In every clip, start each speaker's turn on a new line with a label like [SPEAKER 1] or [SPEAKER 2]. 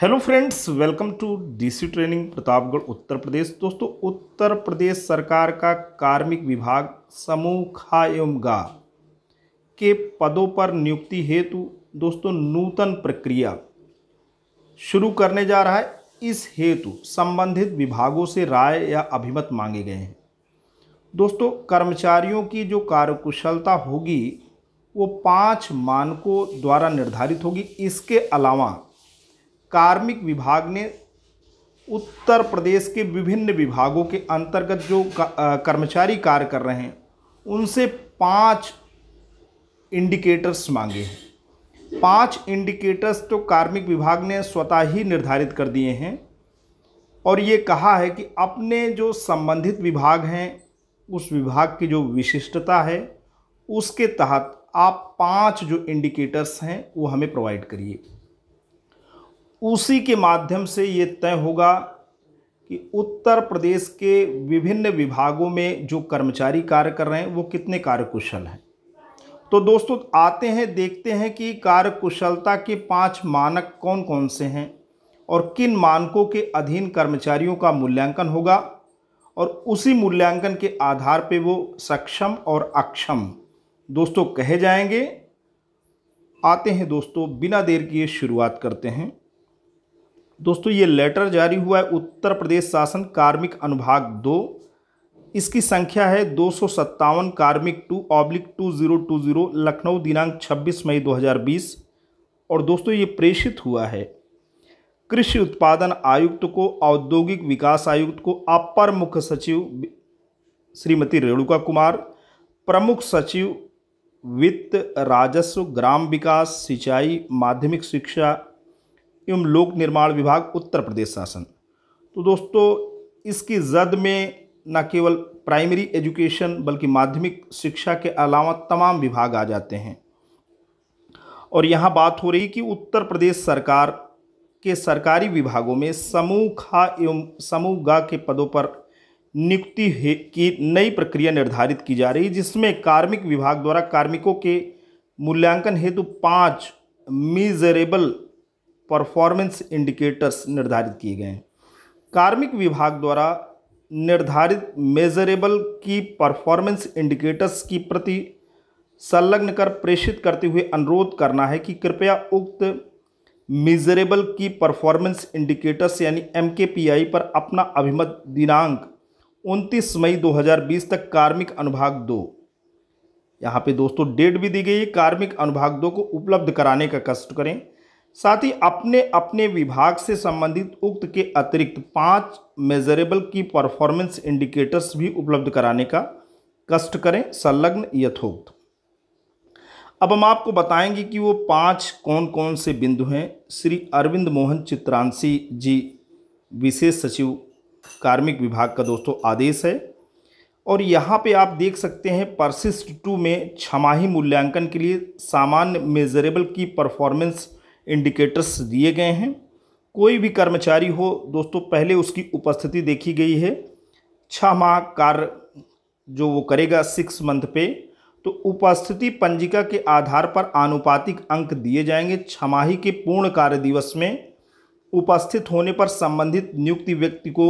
[SPEAKER 1] hello friends welcome to DC training Pratapgarh Uttar Pradesh दोस्तों उत्तर प्रदेश सरकार का कार्मिक विभाग समूह खा एवं गा के पदों पर नियुक्ति हेतु दोस्तों नूतन प्रक्रिया शुरू करने जा रहा है इस हेतु संबंधित विभागों से राय या अभिमत मांगे गए हैं दोस्तों कर्मचारियों की जो कार्यकुशलता होगी वो पाँच मानकों द्वारा निर्धारित होगी इसके अलावा कार्मिक विभाग ने उत्तर प्रदेश के विभिन्न विभागों के अंतर्गत जो कर्मचारी कार्य कर रहे हैं उनसे पांच इंडिकेटर्स मांगे हैं पांच इंडिकेटर्स तो कार्मिक विभाग ने स्वतः ही निर्धारित कर दिए हैं और ये कहा है कि अपने जो संबंधित विभाग हैं उस विभाग की जो विशिष्टता है उसके तहत आप पांच जो इंडिकेटर्स हैं वो हमें प्रोवाइड करिए उसी के माध्यम से ये तय होगा कि उत्तर प्रदेश के विभिन्न विभागों में जो कर्मचारी कार्य कर रहे हैं वो कितने कार्यकुशल हैं तो दोस्तों आते हैं देखते हैं कि कार्यकुशलता के पांच मानक कौन कौन से हैं और किन मानकों के अधीन कर्मचारियों का मूल्यांकन होगा और उसी मूल्यांकन के आधार पे वो सक्षम और अक्षम दोस्तों कहे जाएंगे आते हैं दोस्तों बिना देर किए शुरुआत करते हैं दोस्तों ये लेटर जारी हुआ है उत्तर प्रदेश शासन कार्मिक अनुभाग दो इसकी संख्या है दो कार्मिक two oblique two zero two zero Lucknow दिनांक 26 मई 2020 और दोस्तों ये प्रेषित हुआ है कृषि उत्पादन आयुक्त को औद्योगिक विकास आयुक्त को अपर मुख्य सचिव श्रीमती रेणुका कुमार प्रमुख सचिव वित्त राजस्व ग्राम विकास सिंचाई माध्यमिक शिक्षा एवं लोक निर्माण विभाग उत्तर प्रदेश शासन तो दोस्तों इसकी जद में न केवल प्राइमरी एजुकेशन बल्कि माध्यमिक शिक्षा के अलावा तमाम विभाग आ जाते हैं और यहाँ बात हो रही कि उत्तर प्रदेश सरकार के सरकारी विभागों में समूह खा एवं समूह गा के पदों पर नियुक्ति की नई प्रक्रिया निर्धारित की जा रही जिसमें कार्मिक विभाग द्वारा कार्मिकों के मूल्यांकन हेतु पाँच मीजरेबल परफॉर्मेंस इंडिकेटर्स निर्धारित किए गए हैं कार्मिक विभाग द्वारा निर्धारित मेजरेबल की परफॉर्मेंस इंडिकेटर्स की प्रति संलग्न कर प्रेषित करते हुए अनुरोध करना है कि कृपया उक्त मेजरेबल की परफॉर्मेंस इंडिकेटर्स यानी एम पर अपना अभिमत दिनांक 29 मई 2020 तक कार्मिक अनुभाग दो यहाँ पे दोस्तों डेट भी दी गई है कार्मिक अनुभाग दो को उपलब्ध कराने का कष्ट करें साथ ही अपने अपने विभाग से संबंधित उक्त के अतिरिक्त पांच मेजरेबल की परफॉर्मेंस इंडिकेटर्स भी उपलब्ध कराने का कष्ट करें संलग्न यथोक्त अब हम आपको बताएंगे कि वो पांच कौन कौन से बिंदु हैं श्री अरविंद मोहन चित्रांशी जी विशेष सचिव कार्मिक विभाग का दोस्तों आदेश है और यहाँ पे आप देख सकते हैं परसिस्ट टू में छमाही मूल्यांकन के लिए सामान्य मेजरेबल की परफॉर्मेंस इंडिकेटर्स दिए गए हैं कोई भी कर्मचारी हो दोस्तों पहले उसकी उपस्थिति देखी गई है छः माह कार्य जो वो करेगा सिक्स मंथ पे तो उपस्थिति पंजिका के आधार पर आनुपातिक अंक दिए जाएंगे छमाही के पूर्ण कार्य दिवस में उपस्थित होने पर संबंधित नियुक्ति व्यक्ति को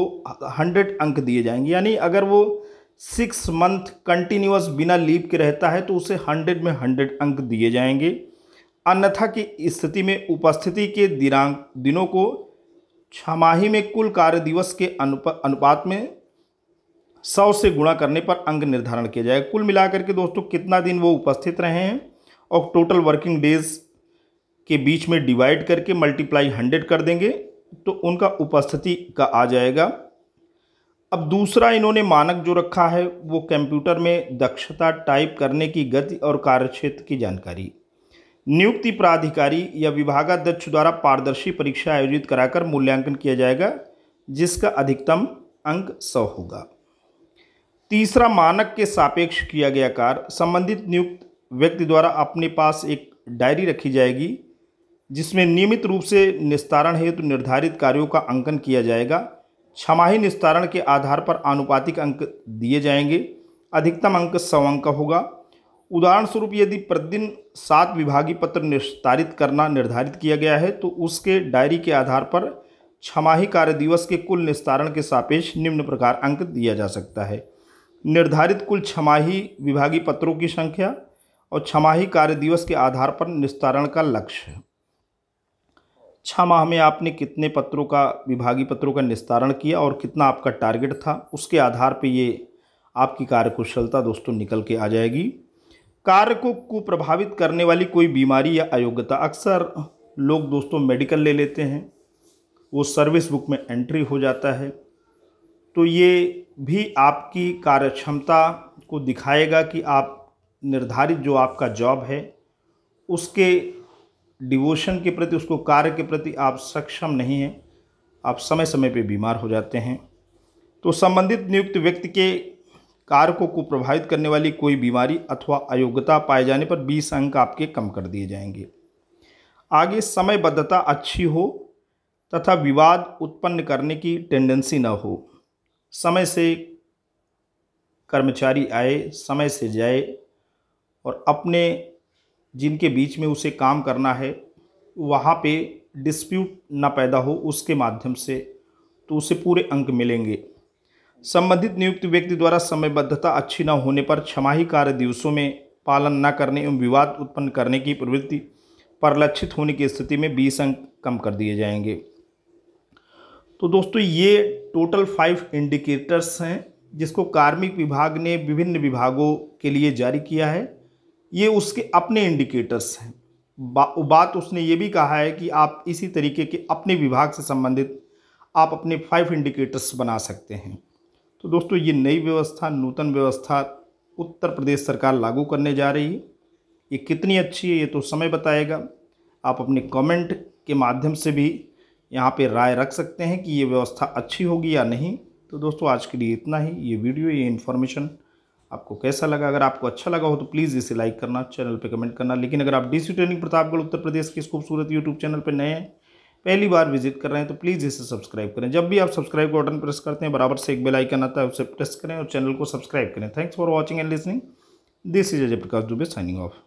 [SPEAKER 1] हंड्रेड अंक दिए जाएंगे यानी अगर वो सिक्स मंथ कंटिन्यूस बिना लीव के रहता है तो उसे हंड्रेड में हंड्रेड अंक दिए जाएंगे अन्यथा की स्थिति में उपस्थिति के दिनांक दिनों को छमाही में कुल कार्य दिवस के अनुप अनुपात में सौ से गुणा करने पर अंक निर्धारण किया जाएगा कुल मिलाकर के दोस्तों कितना दिन वो उपस्थित रहे हैं और टोटल वर्किंग डेज के बीच में डिवाइड करके मल्टीप्लाई हंड्रेड कर देंगे तो उनका उपस्थिति का आ जाएगा अब दूसरा इन्होंने मानक जो रखा है वो कंप्यूटर में दक्षता टाइप करने की गति और कार्यक्षेत्र की जानकारी नियुक्ति प्राधिकारी या विभागाध्यक्ष द्वारा पारदर्शी परीक्षा आयोजित कराकर मूल्यांकन किया जाएगा जिसका अधिकतम अंक सौ होगा तीसरा मानक के सापेक्ष किया गया कार्य संबंधित नियुक्त व्यक्ति द्वारा अपने पास एक डायरी रखी जाएगी जिसमें नियमित रूप से निस्तारण हेतु तो निर्धारित कार्यों का अंकन किया जाएगा छमाही निस्तारण के आधार पर आनुपातिक अंक दिए जाएंगे अधिकतम अंक सौ अंक होगा उदाहरण स्वरूप यदि प्रतिदिन सात विभागीय पत्र निस्तारित करना निर्धारित किया गया है तो उसके डायरी के आधार पर छमाही कार्य दिवस के कुल निस्तारण के सापेक्ष निम्न प्रकार अंक दिया जा सकता है निर्धारित कुल छमाही विभागीय पत्रों की संख्या और छमाही कार्य दिवस के आधार पर निस्तारण का लक्ष्य छ माह में आपने कितने पत्रों का विभागीय पत्रों का निस्तारण किया और कितना आपका टारगेट था उसके आधार पर ये आपकी कार्यकुशलता दोस्तों निकल के आ जाएगी कार्य को कुप्रभावित करने वाली कोई बीमारी या अयोग्यता अक्सर लोग दोस्तों मेडिकल ले लेते हैं वो सर्विस बुक में एंट्री हो जाता है तो ये भी आपकी कार्य क्षमता को दिखाएगा कि आप निर्धारित जो आपका जॉब है उसके डिवोशन के प्रति उसको कार्य के प्रति आप सक्षम नहीं हैं आप समय समय पे बीमार हो जाते हैं तो संबंधित नियुक्त व्यक्ति के कारकों को प्रभावित करने वाली कोई बीमारी अथवा अयोग्यता पाए जाने पर बीस अंक आपके कम कर दिए जाएंगे आगे समयबद्धता अच्छी हो तथा विवाद उत्पन्न करने की टेंडेंसी न हो समय से कर्मचारी आए समय से जाए और अपने जिनके बीच में उसे काम करना है वहाँ पे डिस्प्यूट ना पैदा हो उसके माध्यम से तो उसे पूरे अंक मिलेंगे संबंधित नियुक्त व्यक्ति द्वारा समयबद्धता अच्छी न होने पर छमाही कार्य दिवसों में पालन न करने एवं विवाद उत्पन्न करने की प्रवृत्ति परलक्षित होने की स्थिति में बीस अंक कम कर दिए जाएंगे तो दोस्तों ये टोटल फाइव इंडिकेटर्स हैं जिसको कार्मिक विभाग ने विभिन्न विभागों के लिए जारी किया है ये उसके अपने इंडिकेटर्स हैं बा, बात उसने ये भी कहा है कि आप इसी तरीके के अपने विभाग से संबंधित आप अपने फाइव इंडिकेटर्स बना सकते हैं तो दोस्तों ये नई व्यवस्था नूतन व्यवस्था उत्तर प्रदेश सरकार लागू करने जा रही है ये कितनी अच्छी है ये तो समय बताएगा आप अपने कमेंट के माध्यम से भी यहाँ पे राय रख सकते हैं कि ये व्यवस्था अच्छी होगी या नहीं तो दोस्तों आज के लिए इतना ही ये वीडियो ये इन्फॉर्मेशन आपको कैसा लगा अगर आपको अच्छा लगा हो तो प्लीज़ इसे लाइक करना चैनल पे कमेंट करना लेकिन अगर आप डीसी ट्रेनिंग प्रतापगढ़ उत्तर प्रदेश के इस खूबसूरत यूट्यूब चैनल पर नए हैं पहली बार विजिट कर रहे हैं तो प्लीज़ इसे सब्सक्राइब करें जब भी आप सब्सक्राइब का बटन प्रेस करते हैं बराबर से एक बेल आइकन आता है उसे प्रेस करें और चैनल को सब्सक्राइब करें thanks for watching and listening this is Ajay Prakash Dubey signing of